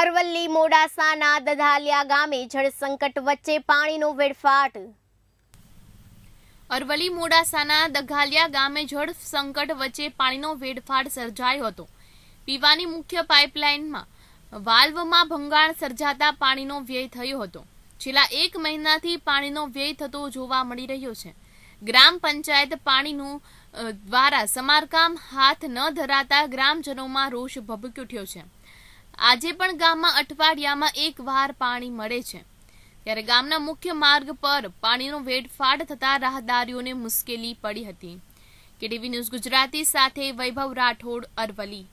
અરવલ્લી મોડાસાના દધાલિયા ગામે જળસંકટ વચ્ચે પાણીનો વેડફાટ અરવલ્લી મોડાસાના દઘાલિયા ગામે જળ સંકટ વચ્ચે પાણીનો વેડફાટ સર્જાયો હતો પીવાની મુખ્ય પાઇપલાઇનમાં વાલ્વમાં ભંગાણ સર્જાતા પાણીનો વ્યય થયો હતો છેલ્લા એક મહિનાથી પાણીનો વ્યય થતો જોવા મળી રહ્યો છે ગ્રામ પંચાયત પાણીનું દ્વારા સમારકામ હાથ ન ધરાતા ગ્રામજનોમાં રોષ ભભકી ઉઠ્યો છે આજે પણ ગામમાં અઠવાડિયામાં એક વાર પાણી મળે છે ત્યારે ગામના મુખ્ય માર્ગ પર પાણીનો વેડફાટ થતા રાહદારીઓને મુશ્કેલી પડી હતી કે કેટીવી ન્યૂઝ ગુજરાતી સાથે વૈભવ રાઠોડ અરવલી